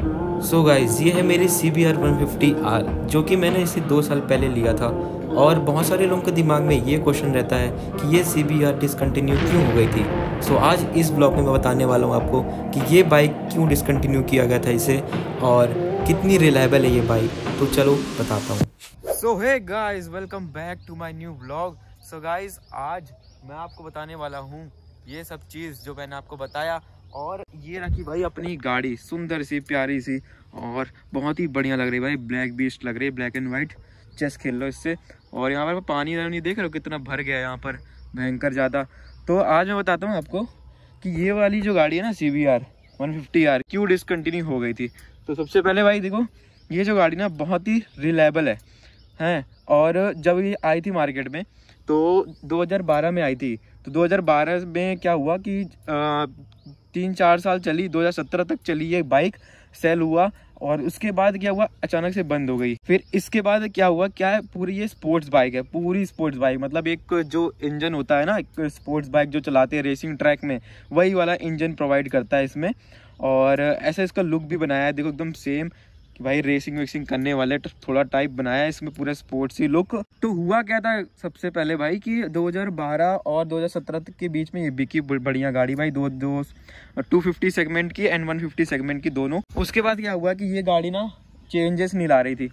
सो so guys ये है मेरी सी बी आर वन जो कि मैंने इसे दो साल पहले लिया था और बहुत सारे लोगों के दिमाग में ये क्वेश्चन रहता है कि ये सी बी आर डिसकन्टिन्यू क्यों हो गई थी सो so, आज इस ब्लॉग में मैं बताने वाला हूँ आपको कि ये बाइक क्यों डिसकन्टिन्यू किया गया था इसे और कितनी रिलायबल है ये बाइक तो चलो बताता हूँ so hey guys welcome back to my new blog so guys आज मैं आपको बताने वाला हूँ ये सब चीज़ जो मैंने आपको बताया और ये रखी भाई अपनी गाड़ी सुंदर सी प्यारी सी और बहुत ही बढ़िया लग रही भाई ब्लैक बीस्ट लग रही है ब्लैक एंड वाइट चेस खेल लो इससे और यहाँ पर पानी नहीं देख रहे हो कितना भर गया यहाँ पर भयंकर ज़्यादा तो आज मैं बताता हूँ आपको कि ये वाली जो गाड़ी है ना C B R one fifty R क्यों डिसकन्टिन्यू हो गई थी तो सबसे पहले भाई देखो ये जो गाड़ी ना बहुत ही रिलायबल है हैं और जब ये आई थी मार्केट में तो 2012 में आई थी तो 2012 में क्या हुआ कि तीन चार साल चली 2017 तक चली ये बाइक सेल हुआ और उसके बाद क्या हुआ अचानक से बंद हो गई फिर इसके बाद क्या हुआ क्या है पूरी ये स्पोर्ट्स बाइक है पूरी स्पोर्ट्स बाइक मतलब एक जो इंजन होता है ना एक स्पोर्ट्स बाइक जो चलाते हैं रेसिंग ट्रैक में वही वाला इंजन प्रोवाइड करता है इसमें और ऐसा इसका लुक भी बनाया है देखो एकदम सेम कि भाई रेसिंग वेसिंग करने वाले तो थोड़ा टाइप बनाया इसमें पूरा स्पोर्ट्स ही लुक तो हुआ क्या था सबसे पहले भाई कि 2012 और 2017 के बीच में ये बिकी बढ़िया गाड़ी भाई दो दो 250 सेगमेंट की एंड 150 सेगमेंट की दोनों उसके बाद क्या हुआ कि ये गाड़ी ना चेंजेस नहीं ला रही थी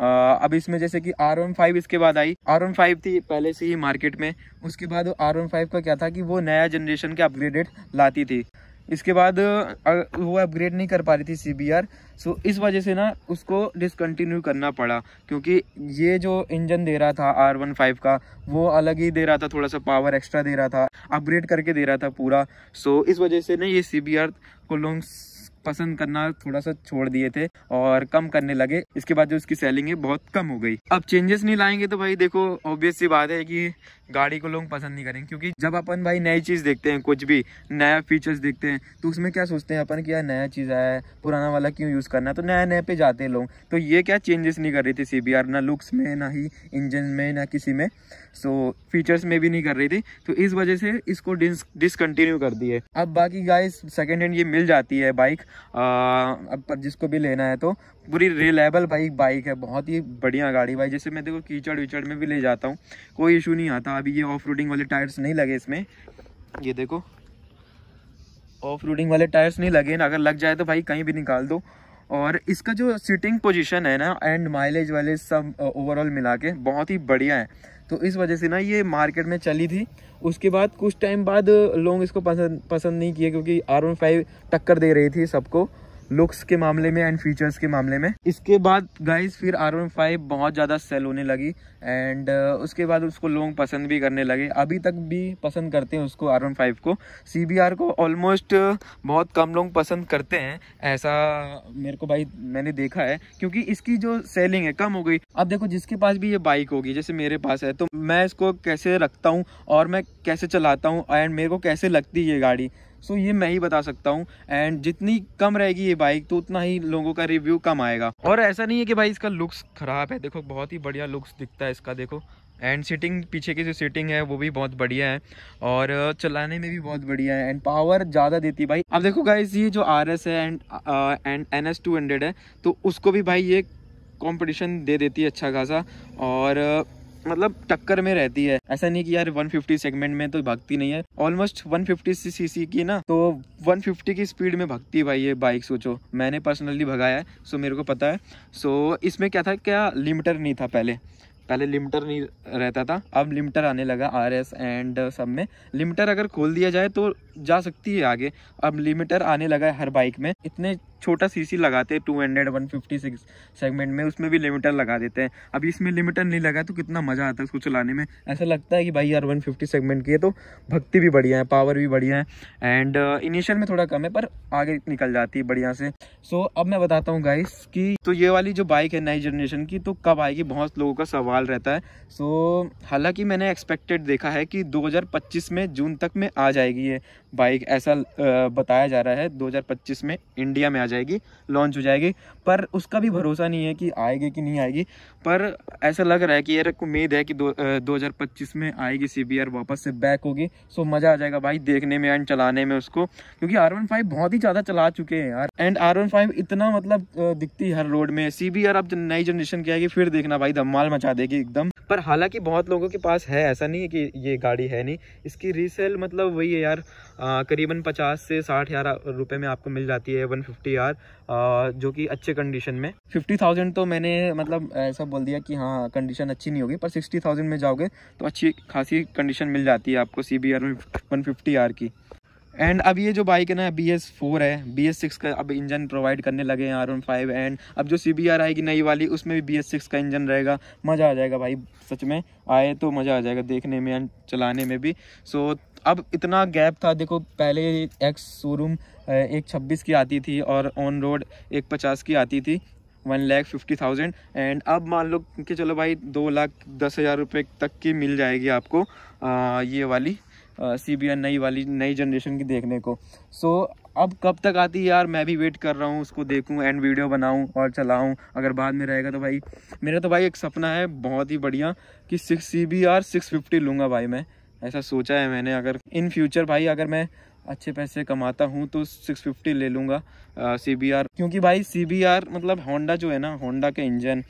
आ, अब इसमें जैसे कि आर वन फाइव इसके बाद आई आर वन फाइव थी पहले से ही मार्केट में उसके बाद आर वन फाइव का क्या था कि वो नया जनरेशन के अपग्रेडेड लाती थी इसके बाद वो अपग्रेड नहीं कर पा रही थी सीबीआर सो इस वजह से ना उसको डिसकंटिन्यू करना पड़ा क्योंकि ये जो इंजन दे रहा था आर वन फाइव का वो अलग ही दे रहा था थोड़ा सा पावर एक्स्ट्रा दे रहा था अपग्रेड करके दे रहा था पूरा सो इस वजह से ना ये सी को लॉन्ग पसंद करना थोड़ा सा छोड़ दिए थे और कम करने लगे इसके बाद जो उसकी सेलिंग है बहुत कम हो गई अब चेंजेस नहीं लाएंगे तो भाई देखो ऑब्वियस सी बात है कि गाड़ी को लोग पसंद नहीं करेंगे क्योंकि जब अपन भाई नई चीज़ देखते हैं कुछ भी नया फीचर्स देखते हैं तो उसमें क्या सोचते हैं अपन कि यार नया चीज़ आया है पुराना वाला क्यों यूज़ करना है तो नया नया पे जाते हैं लोग तो ये क्या चेंजेस नहीं कर रही थी सी ना लुक्स में ना ही इंजन में ना किसी में सो so, फीचर्स में भी नहीं कर रही थी तो इस वजह से इसको डिसकंटिन्यू कर दिए अब बाकी गाइस सेकेंड हैंड ये मिल जाती है बाइक अब जिसको भी लेना है तो पूरी रिलायबल भाई बाइक है बहुत ही बढ़िया गाड़ी भाई जैसे मैं देखो कीचड़ वीचड़ में भी ले जाता हूँ कोई इशू नहीं आता अभी ये ऑफ वाले टायर्स नहीं लगे इसमें ये देखो ऑफ वाले टायर्स नहीं लगे ना अगर लग जाए तो भाई कहीं भी निकाल दो और इसका जो सीटिंग पोजिशन है ना एंड माइलेज वाले सब ओवरऑल मिला के बहुत ही बढ़िया है तो इस वजह से ना ये मार्केट में चली थी उसके बाद कुछ टाइम बाद लोग इसको पसंद पसंद नहीं किए क्योंकि आर वन फाइव टक्कर दे रही थी सबको लुक्स के मामले में एंड फीचर्स के मामले में इसके बाद गाइस फिर आर वन फाइव बहुत ज़्यादा सेल होने लगी एंड uh, उसके बाद उसको लोग पसंद भी करने लगे अभी तक भी पसंद करते हैं उसको आर वन फाइव को सी बी आर को ऑलमोस्ट uh, बहुत कम लोग पसंद करते हैं ऐसा मेरे को भाई मैंने देखा है क्योंकि इसकी जो सेलिंग है कम हो गई अब देखो जिसके पास भी ये बाइक होगी जैसे मेरे पास है तो मैं इसको कैसे रखता हूँ और मैं कैसे चलाता हूँ एंड मेरे को कैसे लगती है ये गाड़ी सो ये मैं ही बता सकता हूँ एंड जितनी कम रहेगी ये बाइक तो उतना ही लोगों का रिव्यू कम आएगा और ऐसा नहीं है कि भाई इसका लुक्स ख़राब है देखो बहुत ही बढ़िया लुक्स दिखता है इसका देखो एंड सीटिंग पीछे की जो सीटिंग है वो भी बहुत बढ़िया है और चलाने में भी बहुत बढ़िया है एंड पावर ज़्यादा देती है भाई अब देखो गाइज ये जो आर एस है and and N S two hundred है तो उसको भी भाई ये कंपटीशन दे देती है अच्छा खासा और मतलब टक्कर में रहती है ऐसा नहीं कि यार 150 सेगमेंट में तो भागती नहीं है ऑलमोस्ट 150 सीसी की ना तो 150 की स्पीड में भागती है भाई ये बाइक सोचो मैंने पर्सनली भगाया है सो मेरे को पता है सो इसमें क्या था क्या लिमिटर नहीं था पहले पहले लिमिटर नहीं रहता था अब लिमिटर आने लगा आर एस एंड सब में लिमिटर अगर खोल दिया जाए तो जा सकती है आगे अब लिमिटर आने लगा है हर बाइक में इतने छोटा सीसी लगाते हैं two hundred one fifty six segment में उसमें भी लिमिटर लगा देते हैं अब इसमें लिमिटर नहीं लगा तो कितना मज़ा आता है उसको चलाने में ऐसा लगता है कि भाई यार वन फिफ्टी सेगमेंट की है तो भक्ति भी बढ़िया है पावर भी बढ़िया है एंड इनिशियल uh, में थोड़ा कम है पर आगे निकल जाती है बढ़िया से सो अब मैं बताता हूँ गाइस कि तो ये वाली जो बाइक है नई जनरेशन की तो कब आएगी बहुत लोगों का सवाल रहता है सो हालांकि मैंने एक्सपेक्टेड देखा है कि दो में जून तक में आ जाएगी ये बाइक ऐसा बताया जा रहा है 2025 में इंडिया में आ जाएगी लॉन्च हो जाएगी पर उसका भी भरोसा नहीं है कि आएगी कि नहीं आएगी पर ऐसा लग रहा है कि यार उम्मीद है कि दो पच्चीस में आएगी सी वापस से बैक होगी सो मज़ा आ जाएगा भाई देखने में एंड चलाने में उसको क्योंकि आर बहुत ही ज़्यादा चला चुके हैं यार एंड आर इतना मतलब दिखती है हर रोड में सी बी अब नई जनरेशन की आएगी फिर देखना भाई धमाल मचा देगी एकदम पर हालांकि बहुत लोगों के पास है ऐसा नहीं है कि ये गाड़ी है नहीं इसकी रीसेल मतलब वही है यार करीबन पचास से साठ हज़ार रुपये में आपको मिल जाती है वन फिफ्टी आर जो कि अच्छे कंडीशन में फिफ्टी थाउजेंड तो मैंने मतलब ऐसा बोल दिया कि हाँ कंडीशन अच्छी नहीं होगी पर सिक्सटी थाउजेंड में जाओगे तो अच्छी खासी कंडीशन मिल जाती है आपको C B R one fifty R की एंड अब ये जो बाइक है ना बी एस फोर है बी एस सिक्स का अब इंजन प्रोवाइड करने लगे हैं आर वन फाइव एंड अब जो सी बी आर आएगी नई वाली उसमें भी बी एस सिक्स का इंजन रहेगा मज़ा आ जाएगा भाई सच में आए तो मज़ा आ जाएगा देखने में एंड चलाने में भी सो so, अब इतना गैप था देखो पहले एक्स शोरूम एक छब्बीस की आती थी और ऑन रोड एक पचास की आती थी one lakh fifty thousand and अब मान लो कि चलो भाई दो लाख दस हज़ार रुपये तक की मिल जाएगी आपको आ, ये वाली सी बी नई वाली नई जनरेशन की देखने को सो अब कब तक आती है यार मैं भी वेट कर रहा हूँ उसको देखूँ एंड वीडियो बनाऊँ और चलाऊँ अगर बाद में रहेगा तो भाई मेरा तो भाई एक सपना है बहुत ही बढ़िया कि six C B R six fifty लूँगा भाई मैं ऐसा सोचा है मैंने अगर इन फ्यूचर भाई अगर मैं अच्छे पैसे कमाता हूँ तो 650 ले लूँगा सी बी आर क्योंकि भाई सी बी आर मतलब होंडा जो है ना होंडा के इंजन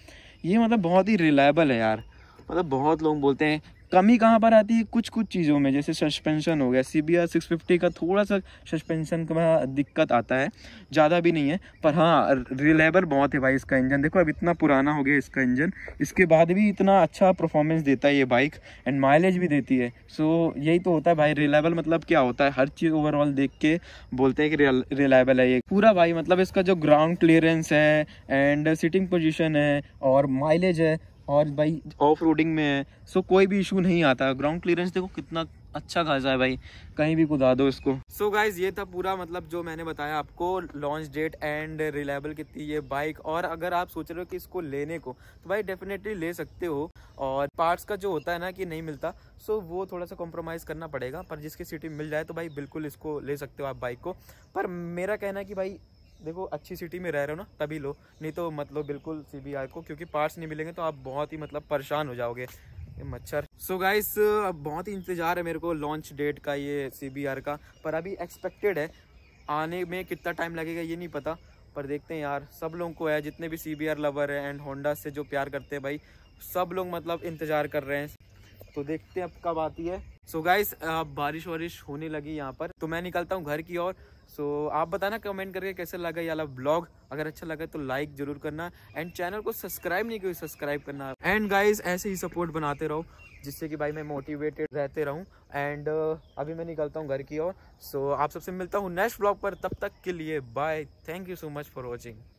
ये मतलब बहुत ही रिलायबल है यार मतलब बहुत लोग बोलते हैं कमी कहाँ पर आती है कुछ कुछ चीज़ों में जैसे सस्पेंशन हो गया C B R six fifty का थोड़ा सा सस्पेंशन का दिक्कत आता है ज़्यादा भी नहीं है पर हाँ रिलेबल बहुत है भाई इसका इंजन देखो अब इतना पुराना हो गया इसका इंजन इसके बाद भी इतना अच्छा परफॉर्मेंस देता है ये बाइक एंड माइलेज भी देती है सो यही तो होता है भाई रिलेबल मतलब क्या होता है हर चीज़ ओवरऑल देख के बोलते हैं कि रिलायबल है ये पूरा भाई मतलब इसका जो ग्राउंड क्लियरेंस है एंड सिटिंग पोजिशन है और माइलेज है और भाई ऑफ रोडिंग में है सो कोई भी इशू नहीं आता ग्राउंड क्लियरेंस देखो कितना अच्छा खासा है भाई कहीं भी कुदा दो इसको सो so गाइज ये था पूरा मतलब जो मैंने बताया आपको लॉन्च डेट एंड रिलायबल कितनी ये बाइक और अगर आप सोच रहे हो कि इसको लेने को तो भाई डेफिनेटली ले सकते हो और पार्ट्स का जो होता है ना कि नहीं मिलता सो वो थोड़ा सा कॉम्प्रोमाइज़ करना पड़ेगा पर जिसकी सिटी मिल जाए तो भाई बिल्कुल इसको ले सकते हो आप बाइक को पर मेरा कहना है कि भाई देखो अच्छी सिटी में रह रहे हो ना तभी लो नहीं तो मत लो बिल्कुल सीबीआई को क्योंकि पार्ट्स नहीं मिलेंगे तो आप बहुत ही मतलब परेशान हो जाओगे मच्छर सो so गाइस अब बहुत ही इंतज़ार है मेरे को लॉन्च डेट का ये सी का पर अभी एक्सपेक्टेड है आने में कितना टाइम लगेगा ये नहीं पता पर देखते हैं यार सब लोगों को है जितने भी सी लवर है एंड होंडा से जो प्यार करते हैं भाई सब लोग मतलब इंतज़ार कर रहे हैं तो देखते हैं अब कब आती है सो so गाइस अब बारिश वारिश होने लगी यहाँ पर तो मैं निकलता हूँ घर की ओर सो so, आप बताना कमेंट करके कैसा लगा ये वाला ब्लॉग अगर अच्छा लगा तो लाइक जरूर करना एंड चैनल को सब्सक्राइब नहीं किया सब्सक्राइब तो करना एंड गाइज ऐसे ही सपोर्ट बनाते रहो जिससे कि भाई मैं मोटिवेटेड रहते रहूं एंड uh, अभी मैं निकलता हूं घर की ओर सो so, आप सबसे मिलता हूं नेक्स्ट ब्लॉग पर तब तक के लिए bye thank you so much for watching